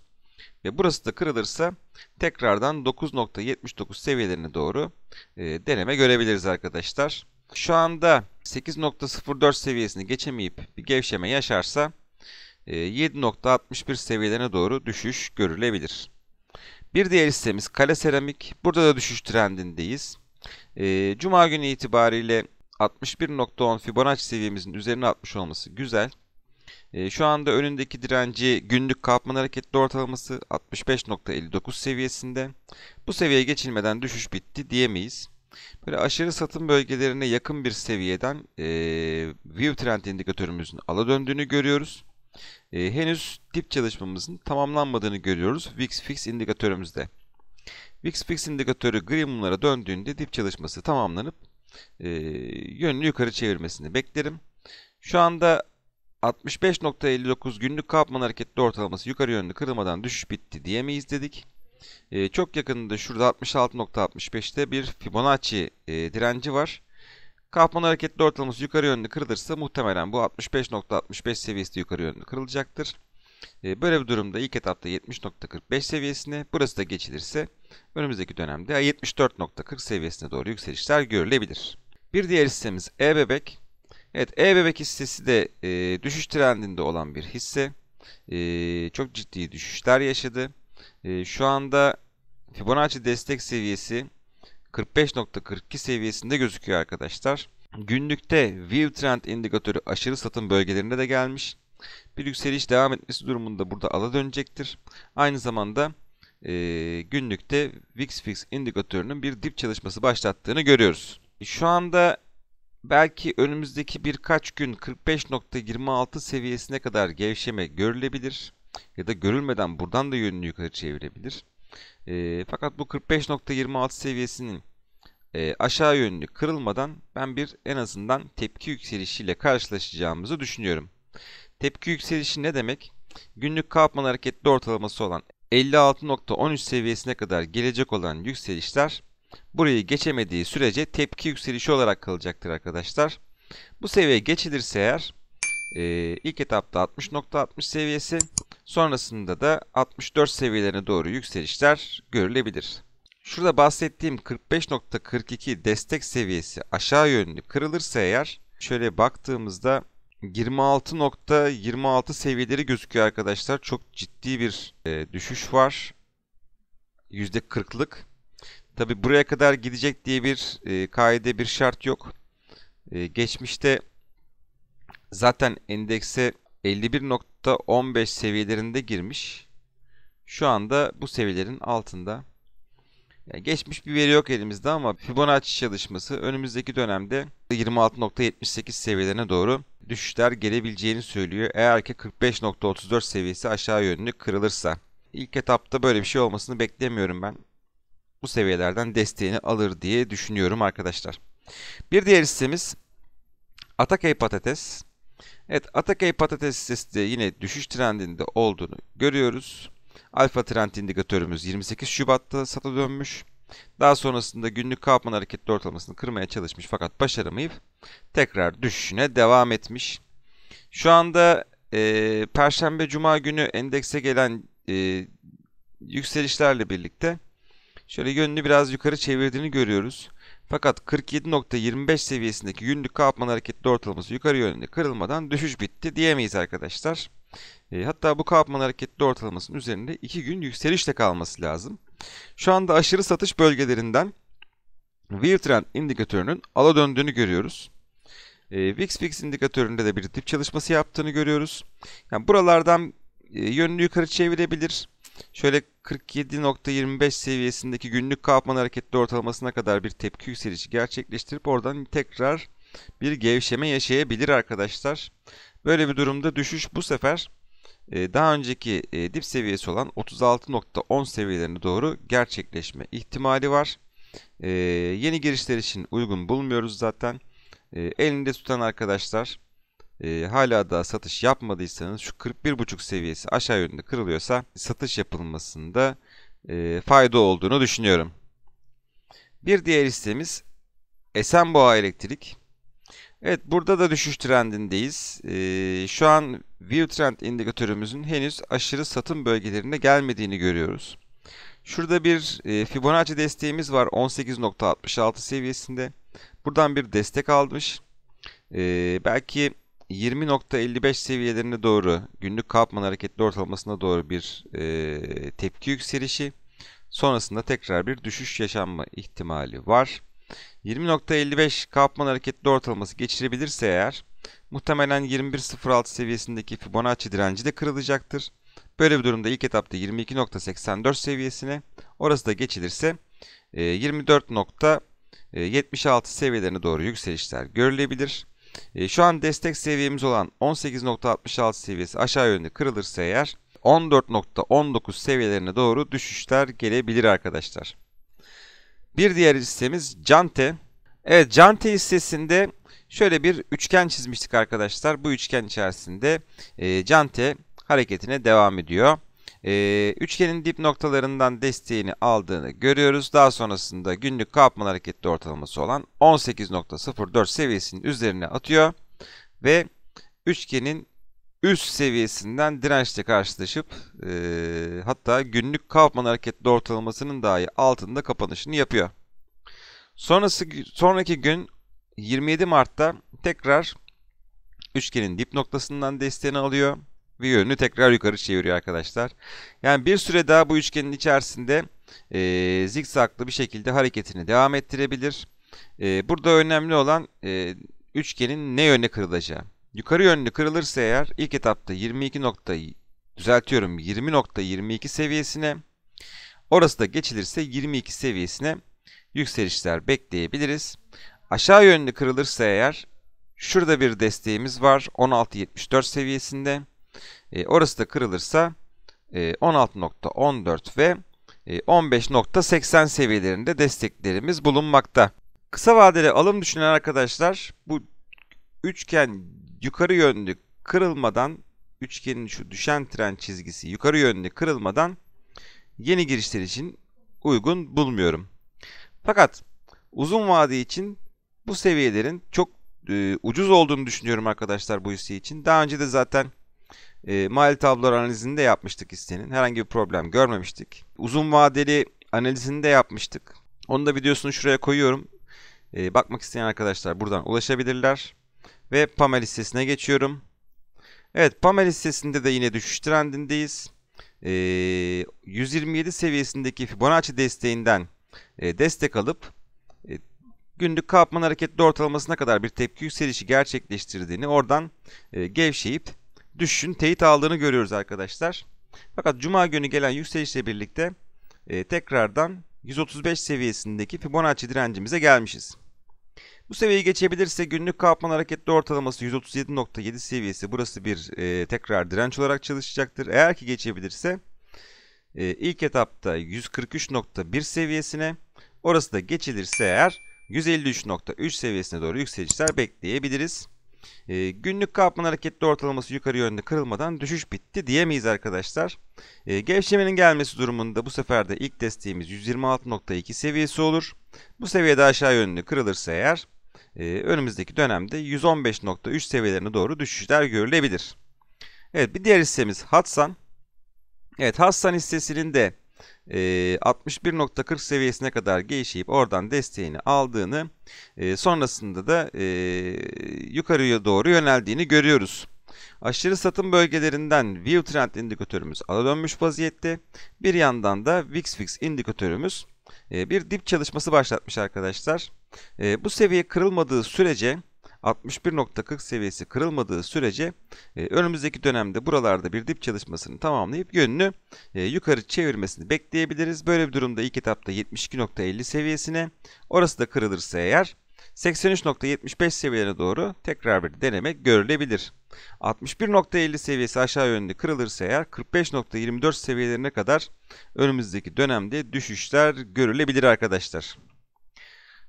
ve burası da kırılırsa tekrardan 9.79 seviyelerine doğru deneme görebiliriz arkadaşlar. Şu anda 8.04 seviyesini geçemeyip bir gevşeme yaşarsa 7.61 seviyelerine doğru düşüş görülebilir. Bir diğer listemiz Kale Seramik. Burada da düşüş trendindeyiz. E, Cuma günü itibariyle 61.10 Fibonacci seviyemizin üzerine atmış olması güzel. E, şu anda önündeki direnci günlük kalkman hareketli ortalaması 65.59 seviyesinde. Bu seviyeye geçilmeden düşüş bitti diyemeyiz. Böyle aşırı satım bölgelerine yakın bir seviyeden e, view trend indikatörümüzün ala döndüğünü görüyoruz. E, henüz dip çalışmamızın tamamlanmadığını görüyoruz VIX fix indikatörümüzde. VIX-FIX indikatörü gri mumlara döndüğünde dip çalışması tamamlanıp e, yönünü yukarı çevirmesini beklerim. Şu anda 65.59 günlük kapman hareketli ortalaması yukarı yönlü kırılmadan düşüş bitti diyemeyiz dedik. E, çok yakında şurada 66.65'te bir Fibonacci e, direnci var. Kapman hareketli ortalaması yukarı yönlü kırılırsa muhtemelen bu 65.65 seviyesi de yukarı yönlü kırılacaktır. E, böyle bir durumda ilk etapta 70.45 seviyesine burası da geçilirse önümüzdeki dönemde 74.40 seviyesine doğru yükselişler görülebilir. Bir diğer hissemiz e-bebek. Evet e-bebek hissesi de e, düşüş trendinde olan bir hisse. E, çok ciddi düşüşler yaşadı. E, şu anda Fibonacci destek seviyesi 45.42 seviyesinde gözüküyor arkadaşlar. Günlükte View Trend indikatörü aşırı satın bölgelerine de gelmiş. Bir yükseliş devam etmesi durumunda burada ala dönecektir. Aynı zamanda e, günlükte VIX-FIX indikatörünün bir dip çalışması başlattığını görüyoruz. E, şu anda belki önümüzdeki birkaç gün 45.26 seviyesine kadar gevşeme görülebilir ya da görülmeden buradan da yönünü yukarı çevirebilir. E, fakat bu 45.26 seviyesinin e, aşağı yönlü kırılmadan ben bir en azından tepki yükselişiyle karşılaşacağımızı düşünüyorum. Tepki yükselişi ne demek? Günlük Kaufman hareketli ortalaması olan 56.13 seviyesine kadar gelecek olan yükselişler burayı geçemediği sürece tepki yükselişi olarak kalacaktır arkadaşlar. Bu seviye geçilirse eğer e, ilk etapta 60.60 seviyesi sonrasında da 64 seviyelerine doğru yükselişler görülebilir. Şurada bahsettiğim 45.42 destek seviyesi aşağı yönlü kırılırsa eğer şöyle baktığımızda 26.26 seviyeleri gözüküyor arkadaşlar. Çok ciddi bir e, düşüş var. %40'lık. Tabi buraya kadar gidecek diye bir e, kaide bir şart yok. E, geçmişte zaten endekse 51.15 seviyelerinde girmiş. Şu anda bu seviyelerin altında. Yani geçmiş bir veri yok elimizde ama Fibonacci çalışması önümüzdeki dönemde 26.78 seviyelerine doğru düşüşler gelebileceğini söylüyor. Eğer ki 45.34 seviyesi aşağı yönlü kırılırsa. İlk etapta böyle bir şey olmasını beklemiyorum ben. Bu seviyelerden desteğini alır diye düşünüyorum arkadaşlar. Bir diğer hissemiz Atakey Patates. Evet Atakey Patates hissesi de yine düşüş trendinde olduğunu görüyoruz. Alfa trend indikatörümüz 28 Şubat'ta sata dönmüş. Daha sonrasında günlük Kaufman hareketli ortalamasını kırmaya çalışmış fakat başaramayıp tekrar düşüşüne devam etmiş. Şu anda e, Perşembe Cuma günü endekse gelen e, yükselişlerle birlikte şöyle yönünü biraz yukarı çevirdiğini görüyoruz. Fakat 47.25 seviyesindeki günlük Kaufman hareketli ortalaması yukarı yönünde kırılmadan düşüş bitti diyemeyiz arkadaşlar. E, hatta bu kalkmanın hareketli ortalamasının üzerinde 2 gün yükselişte kalması lazım. Şu anda aşırı satış bölgelerinden Weir Trend indikatörünün ala döndüğünü görüyoruz. E, VIX Fix indikatöründe de bir dip çalışması yaptığını görüyoruz. Yani buralardan e, yönünü yukarı çevirebilir. Şöyle 47.25 seviyesindeki günlük kapman hareketli ortalamasına kadar bir tepki yükselişi gerçekleştirip oradan tekrar bir gevşeme yaşayabilir arkadaşlar. Böyle bir durumda düşüş bu sefer e, daha önceki e, dip seviyesi olan 36.10 seviyelerine doğru gerçekleşme ihtimali var. E, yeni girişler için uygun bulmuyoruz zaten. Elinde tutan arkadaşlar hala daha satış yapmadıysanız şu 41.5 seviyesi aşağı yönünde kırılıyorsa satış yapılmasında fayda olduğunu düşünüyorum. Bir diğer listemiz Esenboğa Elektrik. Evet burada da düşüş trendindeyiz. Ee, şu an View Trend indikatörümüzün henüz aşırı satım bölgelerine gelmediğini görüyoruz. Şurada bir e, Fibonacci desteğimiz var 18.66 seviyesinde. Buradan bir destek almış. Ee, belki 20.55 seviyelerine doğru günlük kapman hareketli ortalamasına doğru bir e, tepki yükselişi. Sonrasında tekrar bir düşüş yaşanma ihtimali var. 20.55 Kaufman hareketli ortalaması geçirebilirse eğer muhtemelen 21.06 seviyesindeki Fibonacci direnci de kırılacaktır. Böyle bir durumda ilk etapta 22.84 seviyesine orası da geçilirse 24.76 e, seviyelerine doğru yükselişler görülebilir. E, şu an destek seviyemiz olan 18.66 seviyesi aşağı yönde kırılırsa eğer 14.19 seviyelerine doğru düşüşler gelebilir arkadaşlar. Bir diğer listemiz Cante. Evet Cante hissesinde şöyle bir üçgen çizmiştik arkadaşlar. Bu üçgen içerisinde e, Cante hareketine devam ediyor. E, üçgenin dip noktalarından desteğini aldığını görüyoruz. Daha sonrasında günlük kapmalı hareketli ortalaması olan 18.04 seviyesinin üzerine atıyor. Ve üçgenin üst seviyesinden dirençle karşılaşıp e, hatta günlük Kaufman hareketli ortalamasının dahi altında kapanışını yapıyor. Sonrası sonraki gün 27 Mart'ta tekrar üçgenin dip noktasından desteğini alıyor ve yönünü tekrar yukarı çeviriyor arkadaşlar. Yani bir süre daha bu üçgenin içerisinde e, zikzaklı bir şekilde hareketini devam ettirebilir. E, burada önemli olan e, üçgenin ne yöne kırılacağı. Yukarı yönlü kırılırsa eğer ilk etapta 22 noktayı düzeltiyorum 20.22 seviyesine orası da geçilirse 22 seviyesine yükselişler bekleyebiliriz. Aşağı yönlü kırılırsa eğer şurada bir desteğimiz var 16.74 seviyesinde. E, orası da kırılırsa e, 16.14 ve e, 15.80 seviyelerinde desteklerimiz bulunmakta. Kısa vadeli alım düşünen arkadaşlar bu üçgen yukarı yönlü kırılmadan üçgenin şu düşen tren çizgisi yukarı yönlü kırılmadan yeni girişler için uygun bulmuyorum. Fakat uzun vade için bu seviyelerin çok e, ucuz olduğunu düşünüyorum arkadaşlar bu hisse için. Daha önce de zaten e, mali tablolar analizini de yapmıştık hissenin. Herhangi bir problem görmemiştik. Uzun vadeli analizini de yapmıştık. Onu da videosunu şuraya koyuyorum. E, bakmak isteyen arkadaşlar buradan ulaşabilirler. Ve Pama listesine geçiyorum. Evet Pama listesinde de yine düşüş trendindeyiz. E, ee, 127 seviyesindeki Fibonacci desteğinden e, destek alıp e, günlük kapman hareketli ortalamasına kadar bir tepki yükselişi gerçekleştirdiğini oradan e, gevşeyip düşüşün teyit aldığını görüyoruz arkadaşlar. Fakat cuma günü gelen yükselişle birlikte e, tekrardan 135 seviyesindeki Fibonacci direncimize gelmişiz. Bu seviyeyi geçebilirse günlük kalkman hareketli ortalaması 137.7 seviyesi. Burası bir e, tekrar direnç olarak çalışacaktır. Eğer ki geçebilirse e, ilk etapta 143.1 seviyesine orası da geçilirse eğer 153.3 seviyesine doğru yükselişler bekleyebiliriz. E, günlük kapman hareketli ortalaması yukarı yönde kırılmadan düşüş bitti diyemeyiz arkadaşlar. E, gevşemenin gelmesi durumunda bu sefer de ilk desteğimiz 126.2 seviyesi olur. Bu seviyede aşağı yönlü kırılırsa eğer ee, önümüzdeki dönemde 115.3 seviyelerine doğru düşüşler görülebilir. Evet bir diğer hissemiz Hatsan. Evet Hatsan hissesinin de 61.40 e, seviyesine kadar gevşeyip oradan desteğini aldığını e, sonrasında da e, yukarıya doğru yöneldiğini görüyoruz. Aşırı satım bölgelerinden View Trend indikatörümüz ala dönmüş vaziyette. Bir yandan da VIX-VIX indikatörümüz bir dip çalışması başlatmış arkadaşlar. E, bu seviye kırılmadığı sürece 61.40 seviyesi kırılmadığı sürece e, önümüzdeki dönemde buralarda bir dip çalışmasını tamamlayıp yönünü e, yukarı çevirmesini bekleyebiliriz. Böyle bir durumda ilk etapta 72.50 seviyesine orası da kırılırsa eğer 83.75 seviyelerine doğru tekrar bir deneme görülebilir. 61.50 seviyesi aşağı yönlü kırılırsa eğer 45.24 seviyelerine kadar önümüzdeki dönemde düşüşler görülebilir arkadaşlar.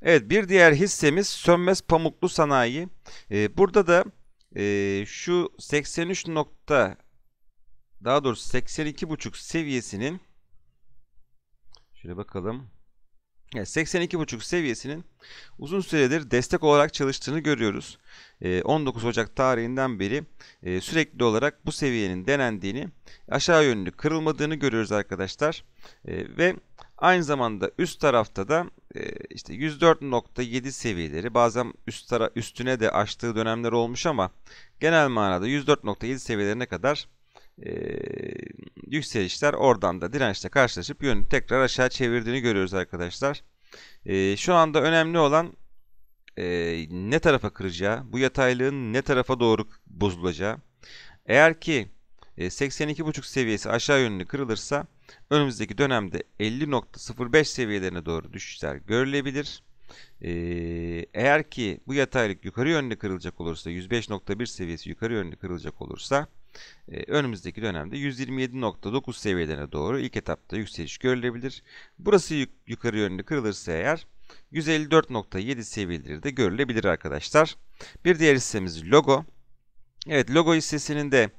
Evet bir diğer hissemiz sönmez pamuklu sanayi. Ee, burada da e, şu 83 nokta daha doğrusu 82,5 seviyesinin şöyle bakalım. Yani 82,5 seviyesinin uzun süredir destek olarak çalıştığını görüyoruz. 19 ee, Ocak tarihinden beri e, sürekli olarak bu seviyenin denendiğini, aşağı yönlü kırılmadığını görüyoruz arkadaşlar. Ee, ve Aynı zamanda üst tarafta da e, işte 104.7 seviyeleri bazen üst tara üstüne de açtığı dönemler olmuş ama genel manada 104.7 seviyelerine kadar e, yükselişler oradan da dirençle karşılaşıp yönü tekrar aşağı çevirdiğini görüyoruz arkadaşlar. E, şu anda önemli olan e, ne tarafa kıracağı, bu yataylığın ne tarafa doğru bozulacağı. Eğer ki e, 82.5 seviyesi aşağı yönünü kırılırsa önümüzdeki dönemde 50.05 seviyelerine doğru düşüşler görülebilir. Ee, eğer ki bu yataylık yukarı yönlü kırılacak olursa 105.1 seviyesi yukarı yönlü kırılacak olursa e, önümüzdeki dönemde 127.9 seviyelerine doğru ilk etapta yükseliş görülebilir. Burası yukarı yönlü kırılırsa eğer 154.7 seviyeleri de görülebilir arkadaşlar. Bir diğer hissemiz logo. Evet logo hissesinin de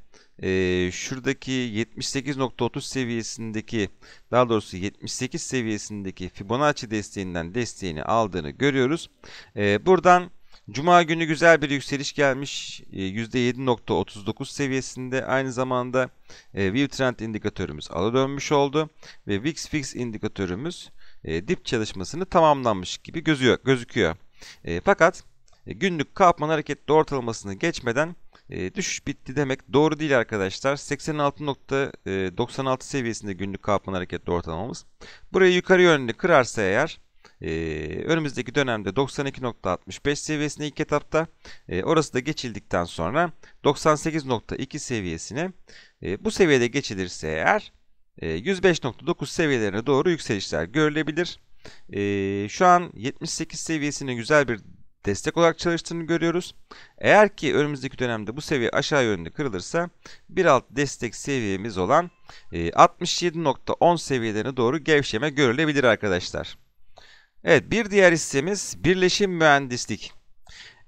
e, şuradaki 78.30 seviyesindeki daha doğrusu 78 seviyesindeki Fibonacci desteğinden desteğini aldığını görüyoruz. E, buradan Cuma günü güzel bir yükseliş gelmiş. E, %7.39 seviyesinde aynı zamanda e, View Trend indikatörümüz ala dönmüş oldu. Ve VIX Fix indikatörümüz e, dip çalışmasını tamamlanmış gibi gözüyor, gözüküyor. E, fakat günlük kapman hareketli ortalamasını geçmeden e, düşüş bitti demek doğru değil arkadaşlar. 86.96 e, seviyesinde günlük kapan hareketli ortalamamız. Burayı yukarı yönlü kırarsa eğer e, önümüzdeki dönemde 92.65 seviyesine ilk etapta e, orası da geçildikten sonra 98.2 seviyesine e, bu seviyede geçilirse eğer e, 105.9 seviyelerine doğru yükselişler görülebilir. E, şu an 78 seviyesine güzel bir destek olarak çalıştığını görüyoruz. Eğer ki önümüzdeki dönemde bu seviye aşağı yönde kırılırsa bir alt destek seviyemiz olan 67.10 e, seviyelerine doğru gevşeme görülebilir arkadaşlar. Evet bir diğer hissemiz Birleşim Mühendislik.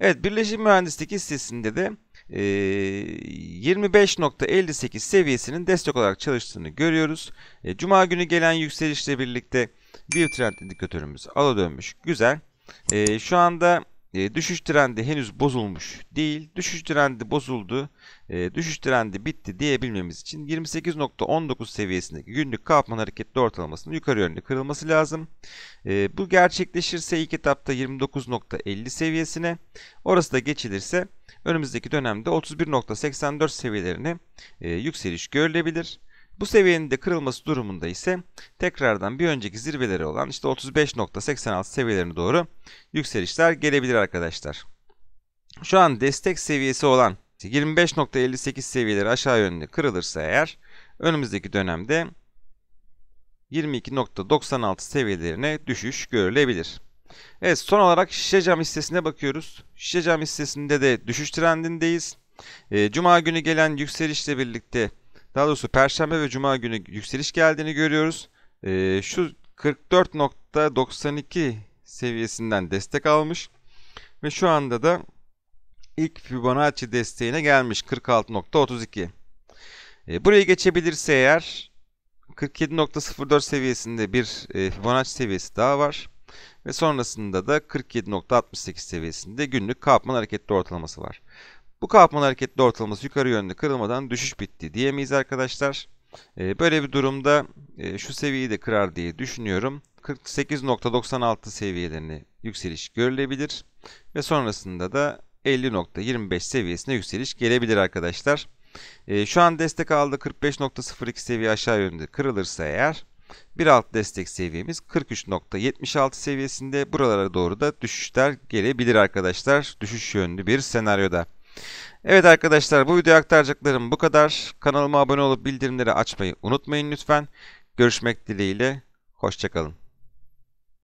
Evet Birleşim Mühendislik hissesinde de 25.58 e, seviyesinin destek olarak çalıştığını görüyoruz. E, cuma günü gelen yükselişle birlikte bir trend indikatörümüz ala dönmüş. Güzel. Şu anda e, düşüş trendi henüz bozulmuş değil. Düşüş trendi bozuldu. E, düşüş trendi bitti diyebilmemiz için 28.19 seviyesindeki günlük Kaufman hareketli ortalamasının yukarı yönlü kırılması lazım. E, bu gerçekleşirse ilk etapta 29.50 seviyesine orası da geçilirse önümüzdeki dönemde 31.84 seviyelerine e, yükseliş görülebilir. Bu seviyenin de kırılması durumunda ise tekrardan bir önceki zirveleri olan işte 35.86 seviyelerine doğru yükselişler gelebilir arkadaşlar. Şu an destek seviyesi olan 25.58 seviyeleri aşağı yönde kırılırsa eğer önümüzdeki dönemde 22.96 seviyelerine düşüş görülebilir. Evet son olarak şişe cam hissesine bakıyoruz. Şişe cam hissesinde de düşüş trendindeyiz. Ee, Cuma günü gelen yükselişle birlikte daha doğrusu Perşembe ve Cuma günü yükseliş geldiğini görüyoruz. E, şu 44.92 seviyesinden destek almış. Ve şu anda da ilk Fibonacci desteğine gelmiş 46.32. E, burayı geçebilirse eğer 47.04 seviyesinde bir e, Fibonacci seviyesi daha var. Ve sonrasında da 47.68 seviyesinde günlük Kaufman hareketli ortalaması var. Bu kalkmalı hareketli ortalaması yukarı yönlü kırılmadan düşüş bitti diyemeyiz arkadaşlar. Ee, böyle bir durumda e, şu seviyeyi de kırar diye düşünüyorum. 48.96 seviyelerini yükseliş görülebilir ve sonrasında da 50.25 seviyesine yükseliş gelebilir arkadaşlar. Ee, şu an destek aldı 45.02 seviye aşağı yönde kırılırsa eğer bir alt destek seviyemiz 43.76 seviyesinde buralara doğru da düşüşler gelebilir arkadaşlar. Düşüş yönlü bir senaryoda. Evet arkadaşlar bu videoya aktaracaklarım bu kadar. Kanalıma abone olup bildirimleri açmayı unutmayın lütfen. Görüşmek dileğiyle. Hoşçakalın.